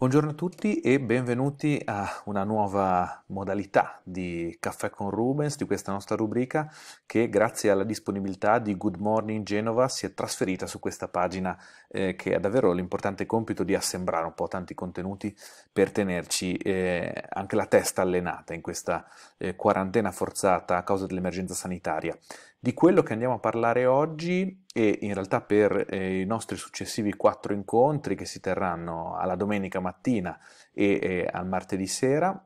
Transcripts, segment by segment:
Buongiorno a tutti e benvenuti a una nuova modalità di Caffè con Rubens, di questa nostra rubrica che grazie alla disponibilità di Good Morning Genova si è trasferita su questa pagina eh, che ha davvero l'importante compito di assemblare un po' tanti contenuti per tenerci eh, anche la testa allenata in questa eh, quarantena forzata a causa dell'emergenza sanitaria. Di quello che andiamo a parlare oggi e in realtà per eh, i nostri successivi quattro incontri che si terranno alla domenica mattina e, e al martedì sera,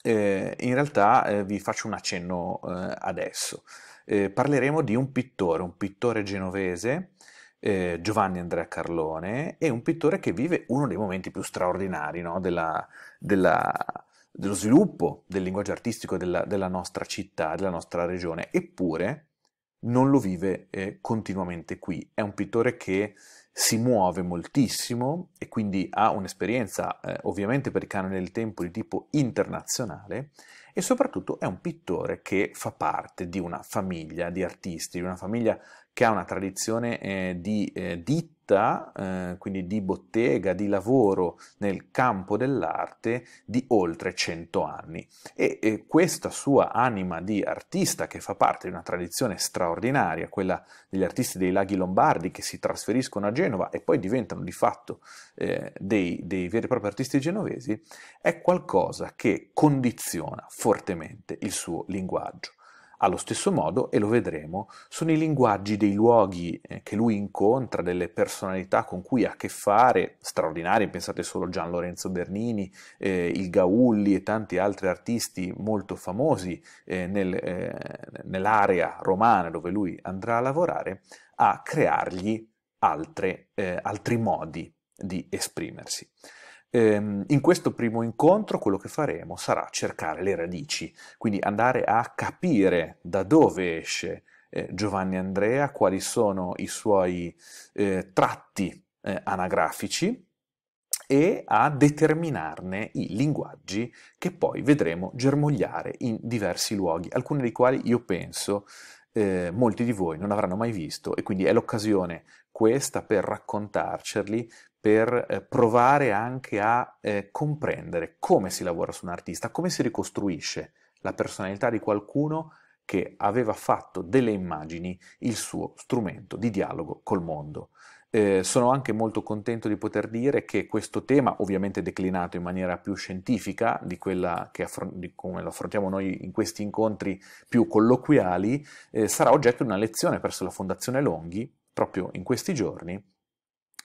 eh, in realtà eh, vi faccio un accenno eh, adesso. Eh, parleremo di un pittore, un pittore genovese, eh, Giovanni Andrea Carlone, e un pittore che vive uno dei momenti più straordinari no? della, della dello sviluppo del linguaggio artistico della, della, nostra città, della nostra regione, eppure non lo vive eh, continuamente qui. È un pittore che si muove moltissimo e quindi ha un'esperienza eh, ovviamente per i canoni del tempo di tipo internazionale e soprattutto è un pittore che fa parte di una famiglia di artisti, di una famiglia che ha una tradizione eh, di eh, ditta, eh, quindi di bottega, di lavoro nel campo dell'arte di oltre 100 anni. E, e, questa sua anima di artista, che fa parte di una tradizione straordinaria, quella degli artisti dei laghi lombardi che si trasferiscono a Genova e poi diventano di fatto eh, dei, dei veri e propri artisti genovesi, è qualcosa che condiziona fortemente il suo linguaggio. Allo stesso modo, e lo vedremo, sono i linguaggi dei luoghi eh, che lui incontra, delle personalità con cui ha a che fare, straordinarie, pensate solo a Gian Lorenzo Bernini, eh, il Gaulli e tanti altri artisti molto famosi eh, nel, eh, nell'area romana dove lui andrà a lavorare, a creargli altre, eh, altri modi di esprimersi. Ehm, in questo primo incontro quello che faremo sarà cercare le radici, quindi andare a capire da dove esce eh, Giovanni Andrea, quali sono i suoi eh, tratti eh, anagrafici e a determinarne i linguaggi che poi vedremo germogliare in diversi luoghi, alcuni dei quali io penso eh, molti di voi non avranno mai visto e quindi è l'occasione questa per raccontarceli, per eh, provare anche a eh, comprendere come si lavora su un artista, come si ricostruisce la personalità di qualcuno che aveva fatto delle immagini il suo strumento di dialogo col mondo. Eh, sono anche molto contento di poter dire che questo tema, ovviamente declinato in maniera più scientifica di quella che affron- di come lo affrontiamo noi in questi incontri più colloquiali, eh, sarà oggetto di una lezione presso la Fondazione Longhi proprio in questi giorni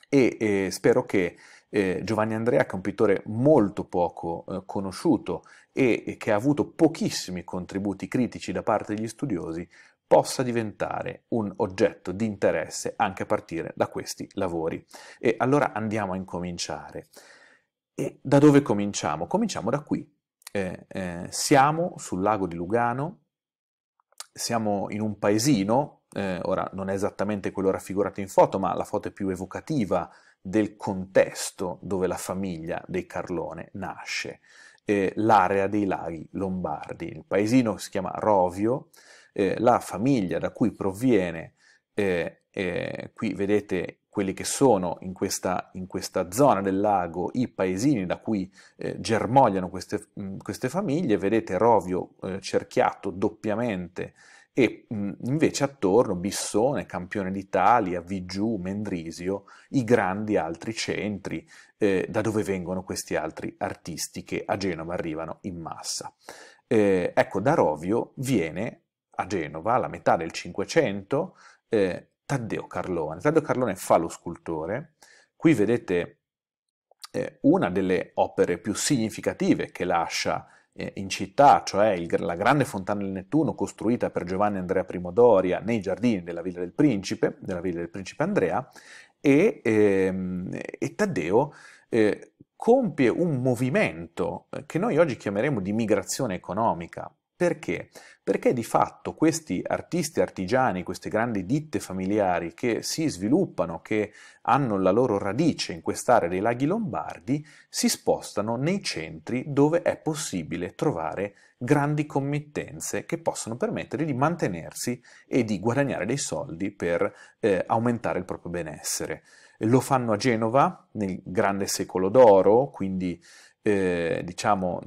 e eh, spero che eh, Giovanni Andrea, che è un pittore molto poco eh, conosciuto e, e che ha avuto pochissimi contributi critici da parte degli studiosi, possa diventare un oggetto di interesse anche a partire da questi lavori. E allora andiamo a incominciare. E da dove cominciamo? Cominciamo da qui. Eh, eh, siamo sul lago di Lugano, siamo in un paesino eh, ora non è esattamente quello raffigurato in foto, ma la foto è più evocativa del contesto dove la famiglia dei Carlone nasce, eh, l'area dei laghi lombardi, il paesino si chiama Rovio, eh, la famiglia da cui proviene, eh, eh, qui vedete quelli che sono in questa, in questa, zona del lago i paesini da cui eh, germogliano queste, mh, queste, famiglie, vedete Rovio eh, cerchiato doppiamente e mh, mhmm, invece attorno Bissone, Campione d'Italia, Vigiù, Mendrisio, i grandi altri centri eh, da dove vengono questi altri artisti che a Genova arrivano in massa. Eh, ecco, da Rovio viene a Genova alla metà del Cinquecento eh, Taddeo Carlone. Taddeo Carlone fa lo scultore, qui vedete eh, una delle opere più significative che lascia eh, in città, cioè il, la grande fontana del Nettuno costruita per Giovanni Andrea Doria nei giardini della Villa del Principe, della Villa del Principe Andrea, e, e, ehm, e Taddeo eh, compie un movimento eh, che noi oggi chiameremo di migrazione economica. Perché? perché di fatto questi artisti artigiani, queste grandi ditte familiari che si sviluppano, che hanno la loro radice in quest'area dei laghi lombardi, si spostano nei centri dove è possibile trovare grandi committenze che possono permettere di mantenersi e di guadagnare dei soldi per eh, aumentare il proprio benessere. Lo fanno a Genova nel grande secolo d'oro, quindi eh, diciamo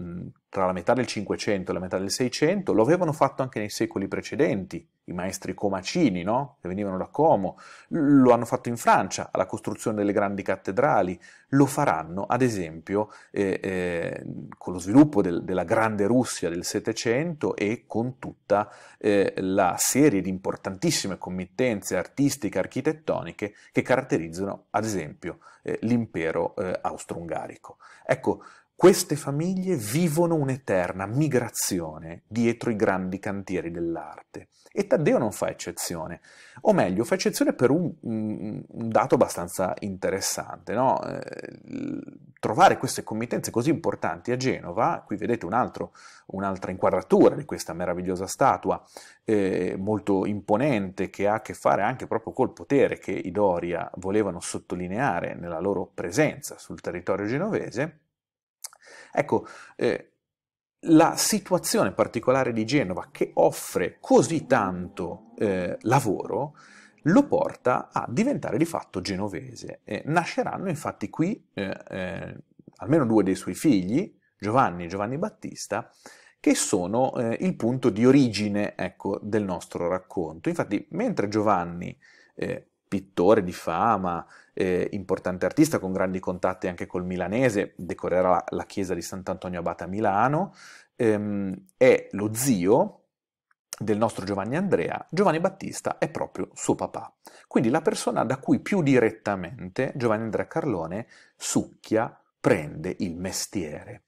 tra la metà del 500 e la metà del 600, lo avevano fatto anche nei secoli precedenti, i maestri comacini, no? che venivano da Como, lo hanno fatto in Francia, alla costruzione delle grandi cattedrali, lo faranno ad esempio eh, eh, con lo sviluppo del, della grande Russia del 700 e con tutta eh, la serie di importantissime committenze artistiche, architettoniche che caratterizzano ad esempio eh, l'impero eh, austro-ungarico. Ecco, queste famiglie vivono un'eterna migrazione dietro i grandi cantieri dell'arte e Taddeo non fa eccezione, o meglio fa eccezione per un, un dato abbastanza interessante. No? Eh, trovare queste committenze così importanti a Genova, qui vedete un altro, un'altra inquadratura di questa meravigliosa statua eh, molto imponente che ha a che fare anche proprio col potere che i Doria volevano sottolineare nella loro presenza sul territorio genovese. Ecco, eh, la situazione particolare di Genova, che offre così tanto eh, lavoro, lo porta a diventare di fatto genovese. Eh, nasceranno infatti qui eh, eh, almeno due dei suoi figli, Giovanni e Giovanni Battista, che sono eh, il punto di origine ecco, del nostro racconto. Infatti, mentre Giovanni, eh, pittore di fama, eh, importante artista con grandi contatti anche col milanese, decorerà la, chiesa di Sant'Antonio Abate a Milano, ehm, è lo zio del nostro Giovanni Andrea, Giovanni Battista è proprio suo papà. Quindi la persona da cui più direttamente Giovanni Andrea Carlone succhia, prende il mestiere.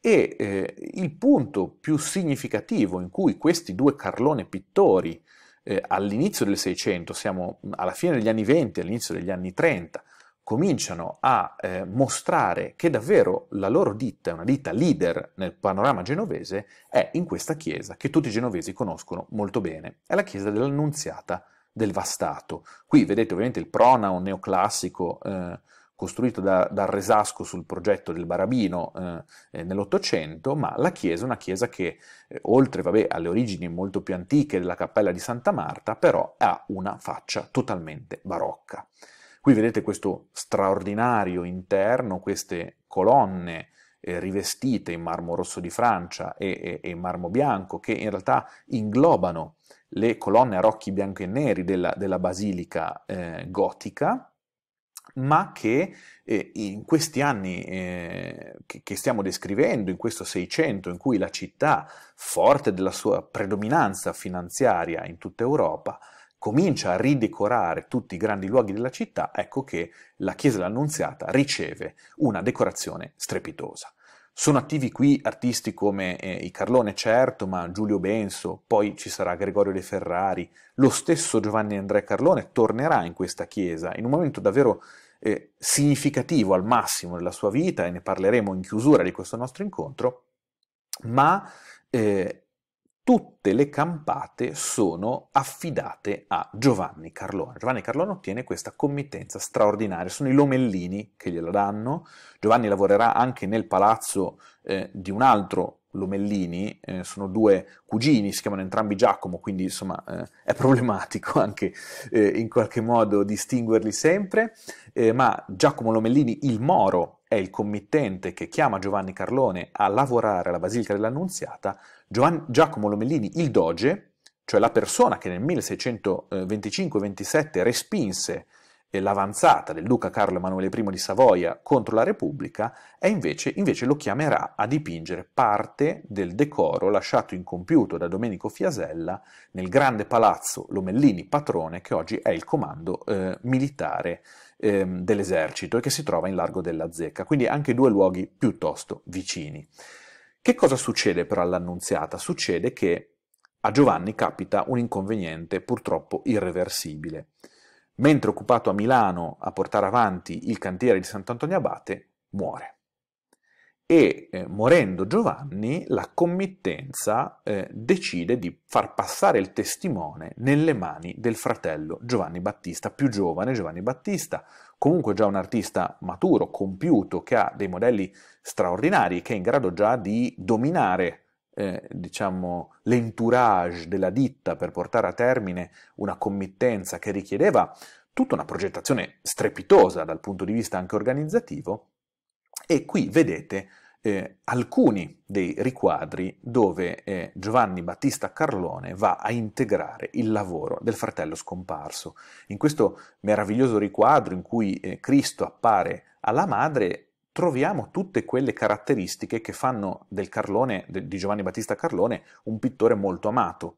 E eh, il punto più significativo in cui questi due Carlone pittori eh, all'inizio del Seicento, siamo alla fine degli anni 20, all'inizio degli anni 30, cominciano a eh, mostrare che davvero la loro ditta, è una ditta leader nel panorama genovese, è in questa chiesa che tutti i genovesi conoscono molto bene, è la chiesa dell'Annunziata del Vastato. Qui vedete ovviamente il pronoun neoclassico eh, costruito da, da Resasco sul progetto del Barabino eh, eh, nell'Ottocento, ma la chiesa è una chiesa che, eh, oltre vabbè, alle origini molto più antiche della cappella di Santa Marta, però ha una faccia totalmente barocca. Qui vedete questo straordinario interno, queste colonne eh, rivestite in marmo rosso di Francia e, e, e in marmo bianco, che in realtà inglobano le colonne a rocchi bianco e neri della, della basilica eh, gotica, ma che eh, in questi anni eh, che, che, stiamo descrivendo, in questo Seicento, in cui la città, forte della sua predominanza finanziaria in tutta Europa, comincia a ridecorare tutti i grandi luoghi della città, ecco che la Chiesa dell'Annunziata riceve una decorazione strepitosa. Sono attivi qui artisti come eh, i Carlone certo, ma Giulio Benso, poi ci sarà Gregorio De Ferrari, lo stesso Giovanni Andrea Carlone tornerà in questa chiesa in un momento davvero eh, significativo al massimo della sua vita, e ne parleremo in chiusura di questo nostro incontro, ma eh, tutte le campate sono affidate a Giovanni Carlone. Giovanni Carlone ottiene questa committenza straordinaria, sono i Lomellini che gliela danno, Giovanni lavorerà anche nel palazzo eh, di un altro Lomellini eh, sono due cugini, si chiamano entrambi Giacomo, quindi insomma eh, è problematico anche eh, in qualche modo distinguerli sempre, eh, ma Giacomo Lomellini il Moro è il committente che chiama Giovanni Carlone a lavorare alla Basilica dell'Annunziata, Giovan- Giacomo Lomellini il Doge, cioè la persona che nel 1625-27 respinse l'avanzata del duca Carlo Emanuele I di Savoia contro la Repubblica, invece, invece, lo chiamerà a dipingere parte del decoro lasciato incompiuto da Domenico Fiasella nel grande palazzo Lomellini Patrone, che oggi è il comando eh, militare eh, dell'esercito e che si trova in largo della Zecca, quindi anche due luoghi piuttosto vicini. Che cosa succede però all'Annunziata? Succede che a Giovanni capita un inconveniente purtroppo irreversibile mentre occupato a Milano a portare avanti il cantiere di Sant'Antonio Abate, muore. E eh, morendo Giovanni, la committenza eh, decide di far passare il testimone nelle mani del fratello Giovanni Battista, più giovane Giovanni Battista, comunque già un artista maturo, compiuto, che ha dei modelli straordinari, che è in grado già di dominare eh, diciamo, l'entourage della ditta per portare a termine una committenza che richiedeva tutta una progettazione strepitosa dal punto di vista anche organizzativo. E qui vedete eh, alcuni dei riquadri dove eh, Giovanni Battista Carlone va a integrare il lavoro del fratello scomparso. In questo meraviglioso riquadro in cui eh, Cristo appare alla madre, troviamo tutte quelle caratteristiche che fanno del Carlone, di Giovanni Battista Carlone, un pittore molto amato.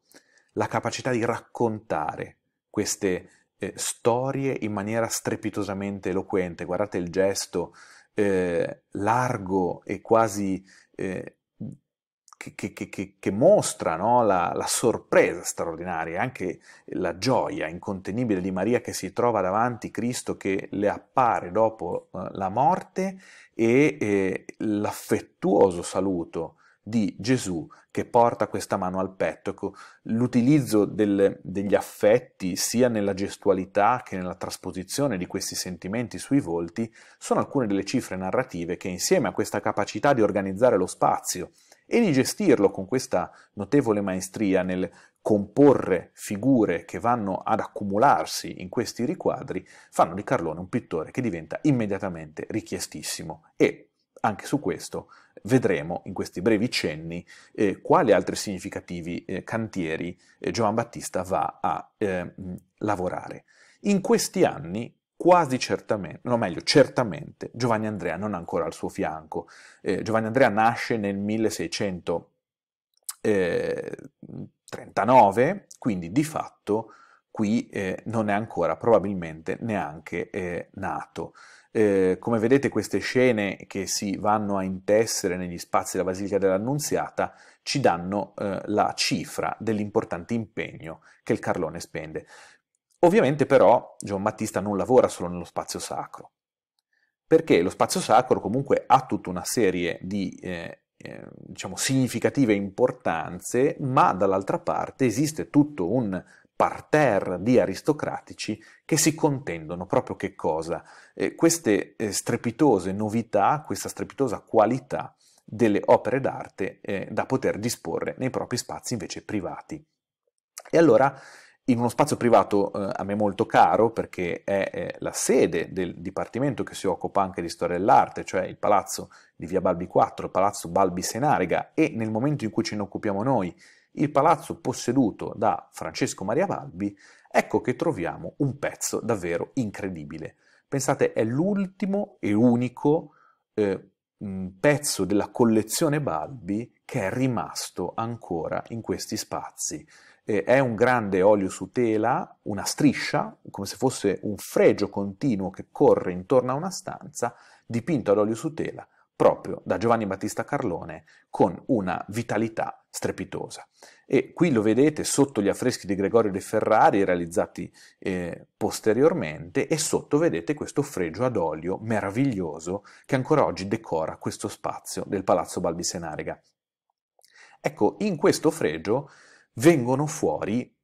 La capacità di raccontare queste eh, storie in maniera strepitosamente eloquente. Guardate il gesto eh, largo e quasi eh, che, che, che, che mostra no? la, la, sorpresa straordinaria, anche la gioia incontenibile di Maria che si trova davanti Cristo che le appare dopo eh, la morte e eh, l'affettuoso saluto di Gesù che porta questa mano al petto. Ecco, l'utilizzo del, degli affetti sia nella gestualità che nella trasposizione di questi sentimenti sui volti sono alcune delle cifre narrative che insieme a questa capacità di organizzare lo spazio e di gestirlo con questa notevole maestria nel comporre figure che vanno ad accumularsi in questi riquadri, fanno di Carlone un pittore che diventa immediatamente richiestissimo e anche su questo vedremo in questi brevi cenni eh, quali altri significativi eh, cantieri eh, Giovan Battista va a eh, lavorare. In questi anni quasi certamente, no meglio, certamente Giovanni Andrea non è ancora al suo fianco. Eh, Giovanni Andrea nasce nel 1639, eh, quindi di fatto qui eh, non è ancora probabilmente neanche eh, nato. Eh, come vedete queste scene che si vanno a intessere negli spazi della Basilica dell'Annunziata ci danno eh, la cifra dell'importante impegno che il Carlone spende. Ovviamente però Gian Battista non lavora solo nello spazio sacro, perché lo spazio sacro comunque ha tutta una serie di eh, eh, diciamo, significative importanze, ma dall'altra parte esiste tutto un parterre di aristocratici che si contendono proprio che cosa? Eh, queste eh, strepitose novità, questa strepitosa qualità delle opere d'arte eh, da poter disporre nei propri spazi invece privati. E allora in uno spazio privato eh, a me molto caro perché è eh, la sede del dipartimento che si occupa anche di storia dell'arte, cioè il palazzo di Via Balbi 4, il palazzo Balbi Senarega e nel momento in cui ce ne occupiamo noi, il palazzo posseduto da Francesco Maria Balbi, ecco che troviamo un pezzo davvero incredibile. Pensate, è l'ultimo e unico eh, pezzo della collezione Balbi che è rimasto ancora in questi spazi eh, è un grande olio su tela, una striscia, come se fosse un fregio continuo che corre intorno a una stanza, dipinto ad olio su tela proprio da Giovanni Battista Carlone con una vitalità strepitosa. E qui lo vedete sotto gli affreschi di Gregorio De Ferrari realizzati eh, posteriormente e sotto vedete questo fregio ad olio meraviglioso che ancora oggi decora questo spazio del Palazzo Balbisenarega. Ecco, in questo fregio vengono fuori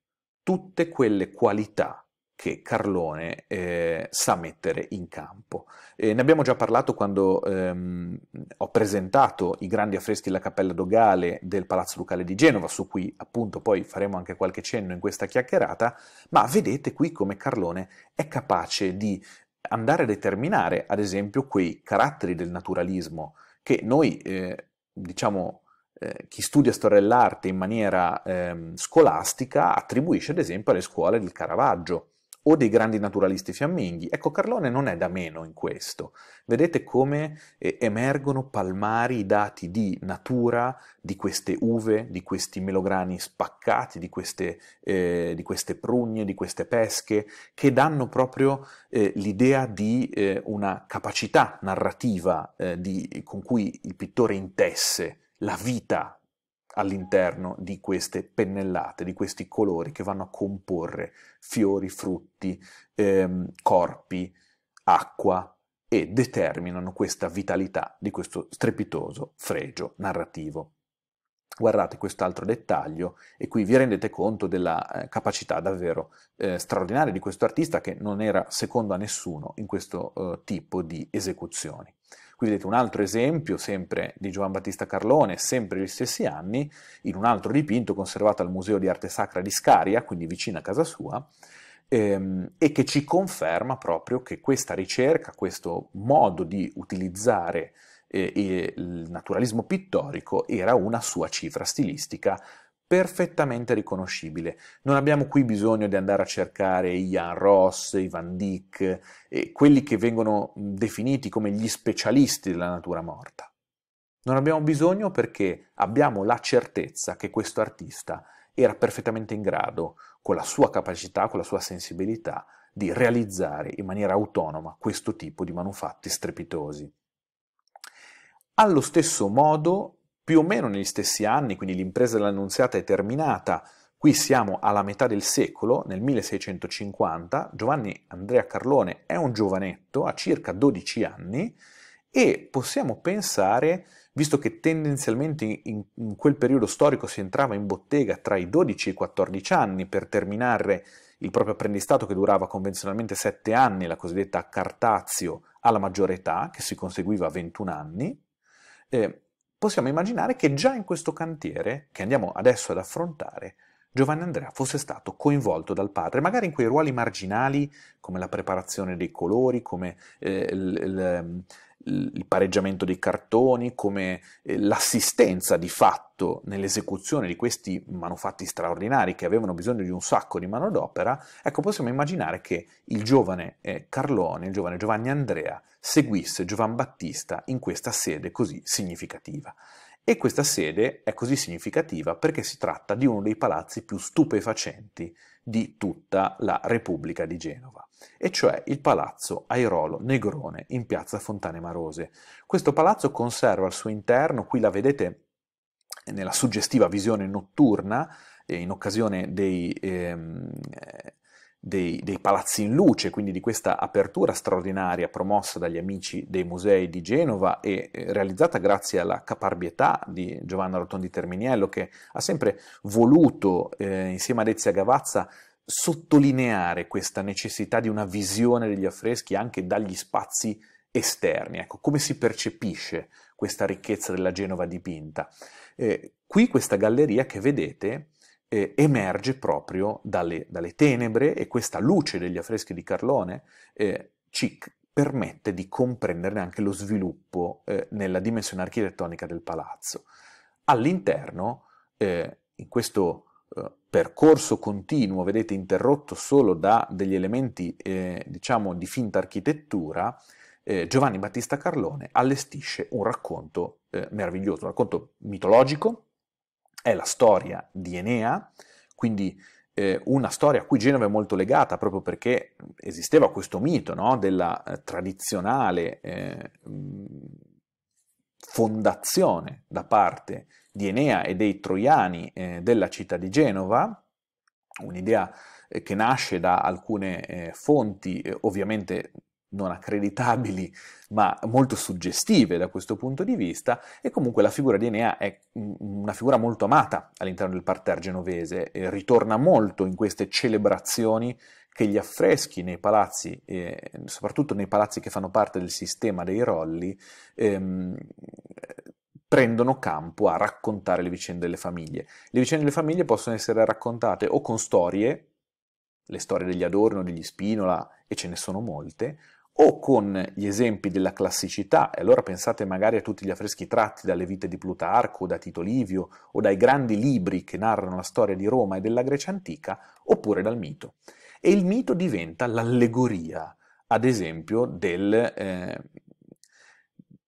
tutte quelle qualità che Carlone eh, sa mettere in campo. Eh, ne abbiamo già parlato quando ehm, ho presentato i grandi affreschi della Cappella Dogale del Palazzo Ducale di Genova, su cui appunto poi faremo anche qualche cenno in questa chiacchierata, ma vedete qui come Carlone è capace di andare a determinare, ad esempio, quei caratteri del naturalismo che noi, eh, diciamo, eh, chi studia storia dell'arte in maniera eh, scolastica attribuisce ad esempio alle scuole del Caravaggio o dei grandi naturalisti fiamminghi. Ecco, Carlone non è da meno in questo. Vedete come eh, emergono palmari i dati di natura di queste uve, di questi melograni spaccati, di queste, eh, di queste prugne, di queste pesche, che danno proprio eh, l'idea di una capacità narrativa di, con cui il pittore intesse la vita all'interno di queste pennellate, di questi colori che vanno a comporre fiori, frutti, ehm, corpi, acqua e determinano questa vitalità di questo strepitoso fregio narrativo. Guardate quest'altro dettaglio e qui vi rendete conto della eh, capacità davvero eh, straordinaria di questo artista che non era secondo a nessuno in questo eh, tipo di esecuzioni. Qui vedete un altro esempio, sempre di Giovan Battista Carlone, sempre gli stessi anni, in un altro dipinto conservato al Museo di Arte Sacra di Scaria, quindi vicino a casa sua, ehm, e che ci conferma proprio che questa ricerca, questo modo di utilizzare eh, il naturalismo pittorico era una sua cifra stilistica perfettamente riconoscibile. Non abbiamo qui bisogno di andare a cercare Ian Ross, Ivan Dick, eh, quelli che vengono definiti come gli specialisti della natura morta. Non abbiamo bisogno perché abbiamo la certezza che questo artista era perfettamente in grado, con la sua capacità, con la sua sensibilità, di realizzare in maniera autonoma questo tipo di manufatti strepitosi. Allo stesso modo più o meno negli stessi anni, quindi l'impresa dell'Annunziata è terminata, qui siamo alla metà del secolo, nel 1650, Giovanni Andrea Carlone è un giovanetto, ha circa 12 anni, e possiamo pensare, visto che tendenzialmente in, in quel periodo storico si entrava in bottega tra i 12 e i 14 anni per terminare il proprio apprendistato che durava convenzionalmente 7 anni, la cosiddetta cartazio alla maggiore età, che si conseguiva a 21 anni, eh, possiamo immaginare che già in questo cantiere, che andiamo adesso ad affrontare, Giovanni Andrea fosse stato coinvolto dal padre, magari in quei ruoli marginali come la preparazione dei colori, come eh, il, il, ehm, il pareggiamento dei cartoni, come eh, l'assistenza di fatto nell'esecuzione di questi manufatti straordinari che avevano bisogno di un sacco di manodopera, ecco possiamo immaginare che il giovane eh, Carlone, il giovane Giovanni Andrea, seguisse Giovan Battista in questa sede così significativa. E questa sede è così significativa perché si tratta di uno dei palazzi più stupefacenti di tutta la Repubblica di Genova, e cioè il palazzo Airolo Negrone in piazza Fontane Marose. Questo palazzo conserva al suo interno, qui la vedete nella suggestiva visione notturna, eh, in occasione dei, ehm, dei, dei, palazzi in luce, quindi di questa apertura straordinaria promossa dagli amici dei musei di Genova e eh, realizzata grazie alla caparbietà di Giovanna Rotondi Terminiello che ha sempre voluto eh, insieme ad Ezia Gavazza sottolineare questa necessità di una visione degli affreschi anche dagli spazi esterni, ecco, come si percepisce questa ricchezza della Genova dipinta. Eh, qui questa galleria che vedete eh, emerge proprio dalle, dalle, tenebre e questa luce degli affreschi di Carlone eh, ci permette di comprenderne anche lo sviluppo eh, nella dimensione architettonica del palazzo. All'interno, eh, in questo eh, percorso continuo, vedete interrotto solo da degli elementi eh, diciamo di finta architettura, Giovanni Battista Carlone allestisce un racconto meraviglioso, un racconto mitologico, è la storia di Enea, quindi eh, una storia a cui Genova è molto legata proprio perché esisteva questo mito no, della eh, tradizionale eh, fondazione da parte di Enea e dei troiani eh, della città di Genova, un'idea eh, che nasce da alcune eh, fonti ovviamente non accreditabili, ma molto suggestive da questo punto di vista, e comunque la figura di Enea è una figura molto amata all'interno del parterre genovese, ritorna molto in queste celebrazioni che gli affreschi nei palazzi, eh, soprattutto nei palazzi che fanno parte del sistema dei Rolli, ehm, prendono campo a raccontare le vicende delle famiglie. Le vicende delle famiglie possono essere raccontate o con storie, le storie degli Adorno, degli Spinola, e ce ne sono molte, o con gli esempi della classicità, e allora pensate magari a tutti gli affreschi tratti dalle vite di Plutarco, da Tito Livio o dai grandi libri che narrano la storia di Roma e della Grecia antica, oppure dal mito. E il mito diventa l'allegoria, ad esempio, del, eh,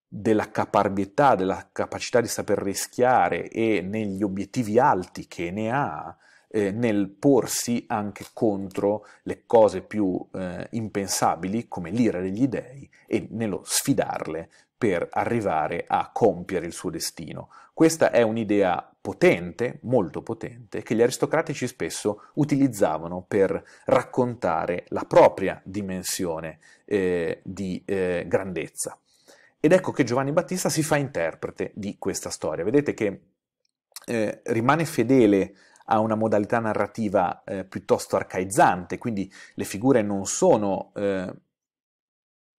della caparbietà, della capacità di saper rischiare e negli obiettivi alti che ne ha eh, nel porsi anche contro le cose più eh, impensabili come l'ira degli dèi, e nello sfidarle per arrivare a compiere il suo destino. Questa è un'idea potente, molto potente, che gli aristocratici spesso utilizzavano per raccontare la propria dimensione eh, di eh, grandezza. Ed ecco che Giovanni Battista si fa interprete di questa storia. Vedete che eh, rimane fedele ha una modalità narrativa eh, piuttosto arcaizzante, quindi le figure non sono eh,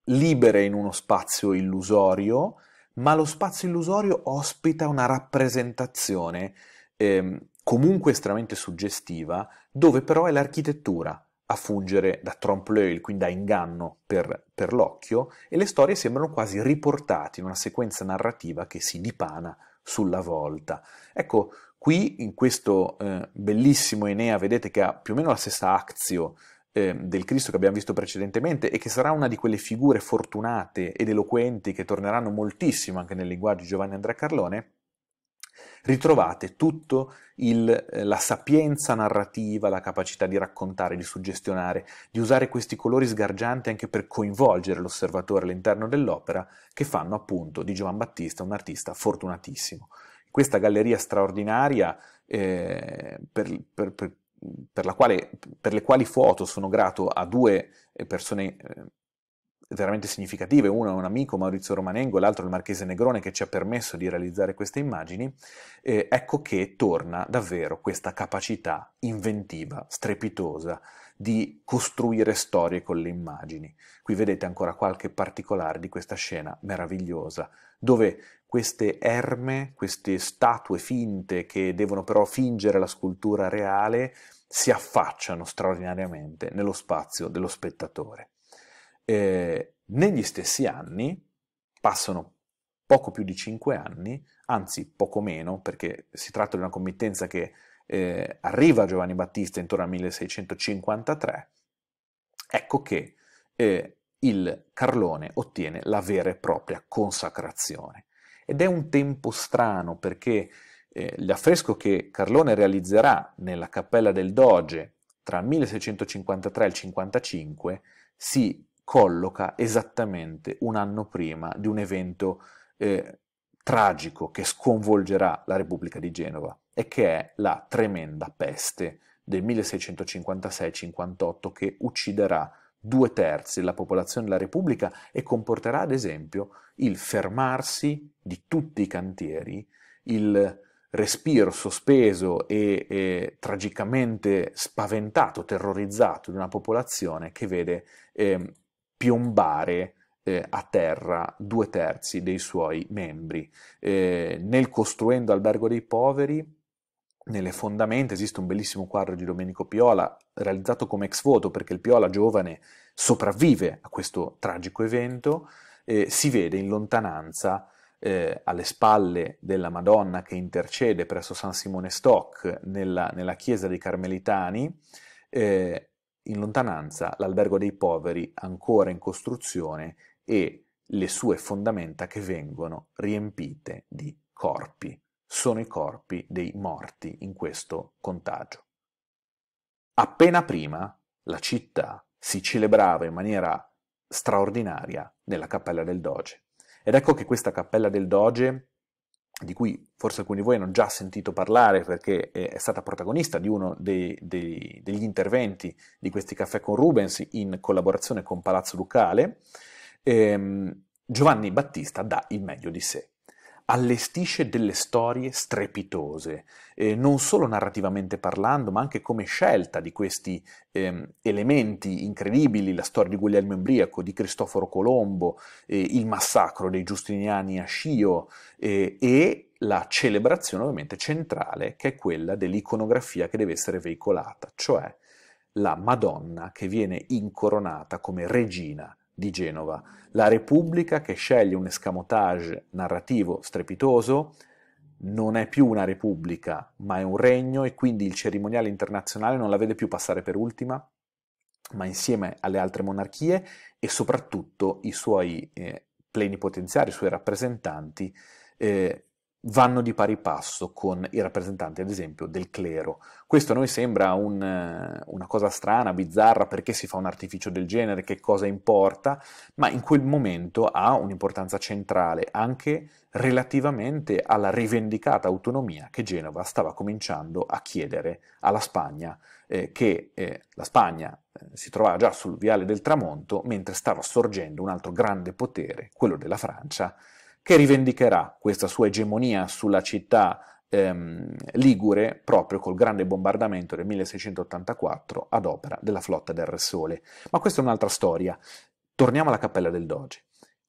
libere in uno spazio illusorio, ma lo spazio illusorio ospita una rappresentazione eh, comunque estremamente suggestiva, dove però è l'architettura a fungere da trompe-l'œil, quindi da inganno per, per l'occhio, e le storie sembrano quasi riportate in una sequenza narrativa che si dipana sulla volta. Ecco, Qui in questo eh, bellissimo Enea vedete che ha più o meno la stessa azio eh, del Cristo che abbiamo visto precedentemente e che sarà una di quelle figure fortunate ed eloquenti che torneranno moltissimo anche nel linguaggio di Giovanni Andrea Carlone, ritrovate tutta eh, la sapienza narrativa, la capacità di raccontare, di suggestionare, di usare questi colori sgargianti anche per coinvolgere l'osservatore all'interno dell'opera, che fanno appunto di Giovan Battista un artista fortunatissimo questa galleria straordinaria eh, per, per, per, per, quale, per, le quali foto sono grato a due eh, persone eh, veramente significative, uno è un amico Maurizio Romanengo, l'altro il Marchese Negrone che ci ha permesso di realizzare queste immagini, eh, ecco che torna davvero questa capacità inventiva, strepitosa, di costruire storie con le immagini. Qui vedete ancora qualche particolare di questa scena meravigliosa, dove queste erme, queste statue finte che devono però fingere la scultura reale, si affacciano straordinariamente nello spazio dello spettatore. Eh, negli stessi anni, passano poco più di cinque anni, anzi poco meno, perché si tratta di una committenza che eh, arriva a Giovanni Battista intorno al 1653, ecco che eh, il Carlone ottiene la vera e propria consacrazione. Ed è un tempo strano perché eh, l'affresco che Carlone realizzerà nella Cappella del Doge tra il 1653 e il 55 si colloca esattamente un anno prima di un evento eh, tragico che sconvolgerà la Repubblica di Genova e che è la tremenda peste del 1656-58 che ucciderà due terzi della popolazione della Repubblica e comporterà ad esempio il fermarsi di tutti i cantieri, il respiro sospeso e, e tragicamente spaventato, terrorizzato di una popolazione che vede eh, piombare eh, a terra due terzi dei suoi membri. Eh, nel costruendo albergo dei poveri nelle fondamenta esiste un bellissimo quadro di Domenico Piola, realizzato come ex voto, perché il Piola giovane sopravvive a questo tragico evento, eh, si vede in lontananza eh, alle spalle della Madonna che intercede presso San Simone Stock nella, nella chiesa dei Carmelitani, eh, in lontananza l'albergo dei poveri ancora in costruzione e le sue fondamenta che vengono riempite di corpi sono i corpi dei morti in questo contagio. Appena prima la città si celebrava in maniera straordinaria nella cappella del Doge. Ed ecco che questa cappella del Doge, di cui forse alcuni di voi hanno già sentito parlare perché è stata protagonista di uno dei, dei, degli interventi di questi caffè con Rubens in collaborazione con Palazzo Ducale, ehm, Giovanni Battista dà il meglio di sé allestisce delle storie strepitose, eh, non solo narrativamente parlando, ma anche come scelta di questi eh, elementi incredibili, la storia di Guglielmo Embriaco, di Cristoforo Colombo, eh, il massacro dei giustiniani a Scio eh, e la celebrazione ovviamente centrale che è quella dell'iconografia che deve essere veicolata, cioè la Madonna che viene incoronata come regina di Genova, la Repubblica che sceglie un escamotage narrativo strepitoso non è più una repubblica, ma è un regno e quindi il cerimoniale internazionale non la vede più passare per ultima, ma insieme alle altre monarchie e soprattutto i suoi eh, plenipotenziari, i suoi rappresentanti eh, vanno di pari passo con i rappresentanti, ad esempio, del clero. Questo a noi sembra un, eh, una cosa strana, bizzarra, perché si fa un artificio del genere, che cosa importa, ma in quel momento ha un'importanza centrale anche relativamente alla rivendicata autonomia che Genova stava cominciando a chiedere alla Spagna, eh, che eh, la Spagna eh, si trovava già sul viale del tramonto, mentre stava sorgendo un altro grande potere, quello della Francia, che rivendicherà questa sua egemonia sulla città ehm, ligure proprio col grande bombardamento del 1684 ad opera della flotta del Re Sole. Ma questa è un'altra storia. Torniamo alla Cappella del Doge.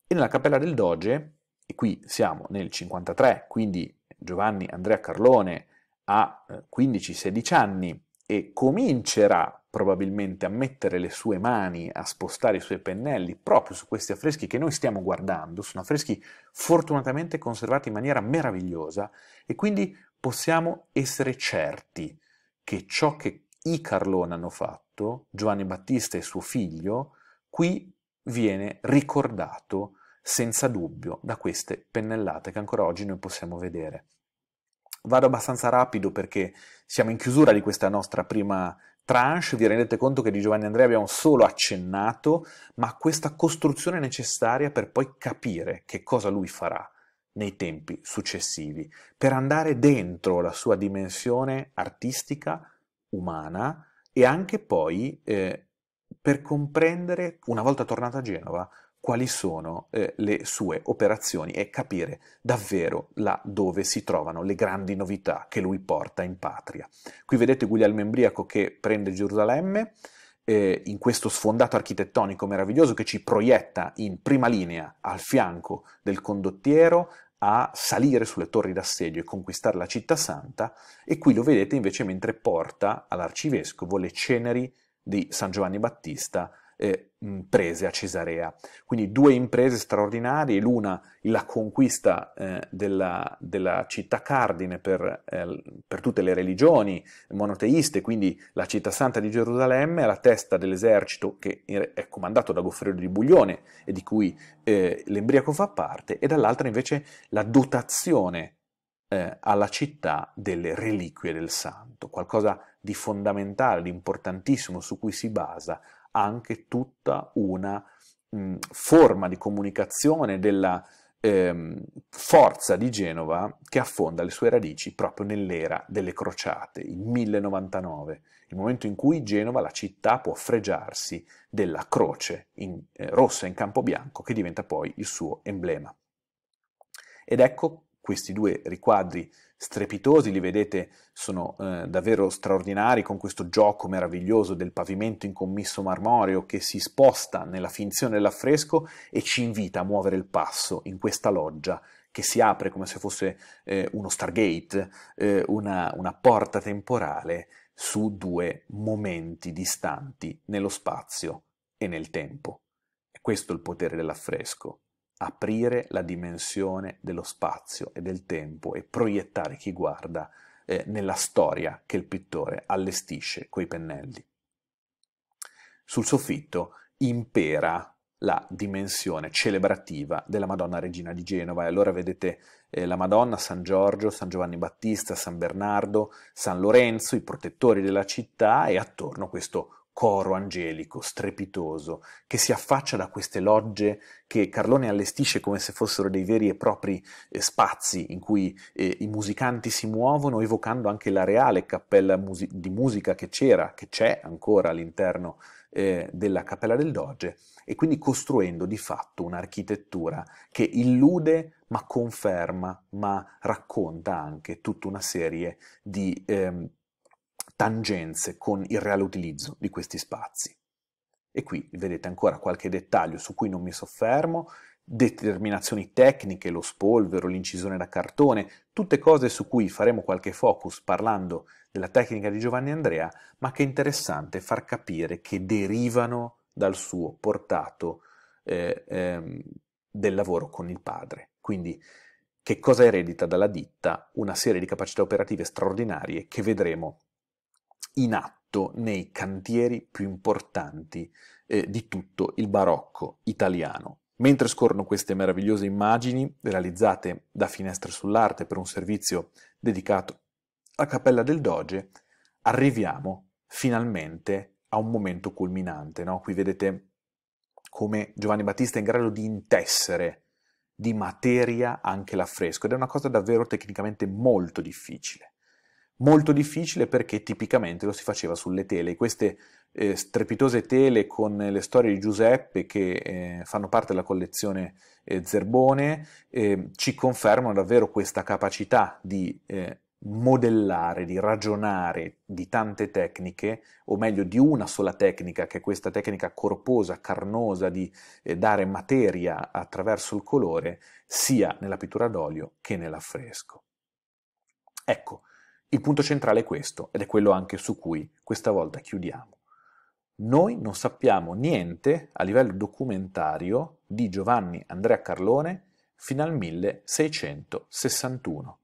E nella Cappella del Doge, e qui siamo nel 53, quindi Giovanni Andrea Carlone ha 15-16 eh, anni e comincerà probabilmente a mettere le sue mani, a spostare i suoi pennelli proprio su questi affreschi che noi stiamo guardando, sono affreschi fortunatamente conservati in maniera meravigliosa e quindi possiamo essere certi che ciò che i Carlone hanno fatto, Giovanni Battista e suo figlio, qui viene ricordato senza dubbio da queste pennellate che ancora oggi noi possiamo vedere. Vado abbastanza rapido perché siamo in chiusura di questa nostra prima tranche vi rendete conto che di Giovanni Andrea abbiamo solo accennato, ma questa costruzione necessaria per poi capire che cosa lui farà nei tempi successivi, per andare dentro la sua dimensione artistica, umana e anche poi eh, per comprendere, una volta tornato a Genova, quali sono eh, le sue operazioni e capire davvero là dove si trovano le grandi novità che lui porta in patria. Qui vedete Guglielmo Embriaco che prende Gerusalemme eh, in questo sfondato architettonico meraviglioso che ci proietta in prima linea al fianco del condottiero a salire sulle torri d'assedio e conquistare la città santa e qui lo vedete invece mentre porta all'arcivescovo le ceneri di San Giovanni Battista eh, prese a Cesarea. Quindi due imprese straordinarie, l'una la conquista eh, della, della, città cardine per, eh, per, tutte le religioni monoteiste, quindi la città santa di Gerusalemme, alla testa dell'esercito che è comandato da Goffredo di Buglione e di cui eh, l'embriaco fa parte, e dall'altra invece la dotazione eh, alla città delle reliquie del santo, qualcosa di fondamentale, di importantissimo su cui si basa anche tutta una mh, forma di comunicazione della ehm, forza di Genova che affonda le sue radici proprio nell'era delle crociate, il 1099, il momento in cui Genova, la città, può fregiarsi della croce in, eh, rossa in campo bianco che diventa poi il suo emblema. Ed ecco questi due riquadri strepitosi, li vedete, sono eh, davvero straordinari con questo gioco meraviglioso del pavimento in commisso marmoreo che si sposta nella finzione dell'affresco e ci invita a muovere il passo in questa loggia che si apre come se fosse eh, uno Stargate, eh, una, una porta temporale su due momenti distanti nello spazio e nel tempo. Questo è il potere dell'affresco aprire la dimensione dello spazio e del tempo e proiettare chi guarda eh, nella storia che il pittore allestisce coi pennelli. Sul soffitto impera la dimensione celebrativa della Madonna Regina di Genova. E allora vedete eh, la Madonna, San Giorgio, San Giovanni Battista, San Bernardo, San Lorenzo, i protettori della città e attorno questo coro angelico, strepitoso, che si affaccia da queste logge che Carlone allestisce come se fossero dei veri e propri eh, spazi in cui eh, i musicanti si muovono, evocando anche la reale cappella musi- di musica che c'era, che c'è ancora all'interno eh, della Cappella del Doge, e quindi costruendo di fatto un'architettura che illude ma conferma, ma racconta anche tutta una serie di... Ehm, tangenze con il reale utilizzo di questi spazi. E qui vedete ancora qualche dettaglio su cui non mi soffermo, determinazioni tecniche, lo spolvero, l'incisione da cartone, tutte cose su cui faremo qualche focus parlando della tecnica di Giovanni Andrea, ma che è interessante far capire che derivano dal suo portato eh, eh, del lavoro con il padre. Quindi che cosa eredita dalla ditta? Una serie di capacità operative straordinarie che vedremo in atto nei cantieri più importanti eh, di tutto il barocco italiano. Mentre scorrono queste meravigliose immagini, realizzate da Finestre sull'Arte per un servizio dedicato alla Cappella del Doge, arriviamo finalmente a un momento culminante. No? Qui vedete come Giovanni Battista è in grado di intessere di materia anche l'affresco ed è una cosa davvero tecnicamente molto difficile. Molto difficile perché tipicamente lo si faceva sulle tele. Queste eh, strepitose tele con le storie di Giuseppe che eh, fanno parte della collezione eh, Zerbone eh, ci confermano davvero questa capacità di eh, modellare, di ragionare di tante tecniche, o meglio di una sola tecnica, che è questa tecnica corposa, carnosa, di eh, dare materia attraverso il colore, sia nella pittura d'olio che nell'affresco. Ecco, il punto centrale è questo, ed è quello anche su cui questa volta chiudiamo. Noi non sappiamo niente a livello documentario di Giovanni Andrea Carlone fino al 1661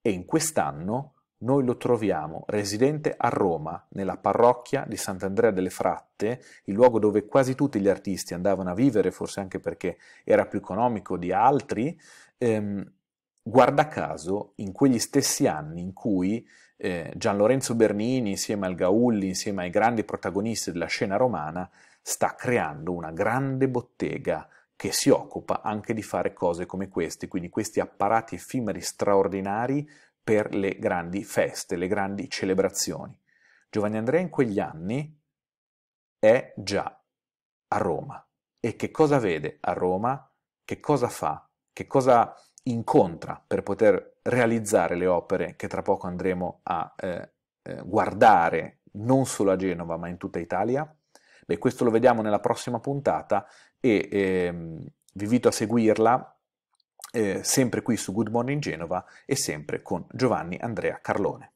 e in quest'anno noi lo troviamo residente a Roma, nella parrocchia di Sant'Andrea delle Fratte, il luogo dove quasi tutti gli artisti andavano a vivere, forse anche perché era più economico di altri, ehm, guarda caso in quegli stessi anni in cui eh, Gian Lorenzo Bernini insieme al Gaulli, insieme ai grandi protagonisti della scena romana, sta creando una grande bottega che si occupa anche di fare cose come queste, quindi questi apparati effimeri straordinari per le grandi feste, le grandi celebrazioni. Giovanni Andrea in quegli anni è già a Roma. E che cosa vede a Roma? Che cosa fa? Che cosa incontra per poter realizzare le opere che tra poco andremo a eh, eh, guardare non solo a Genova ma in tutta Italia? Beh, questo lo vediamo nella prossima puntata e ehm, vi invito a seguirla eh, sempre qui su Good Morning Genova e sempre con Giovanni Andrea Carlone.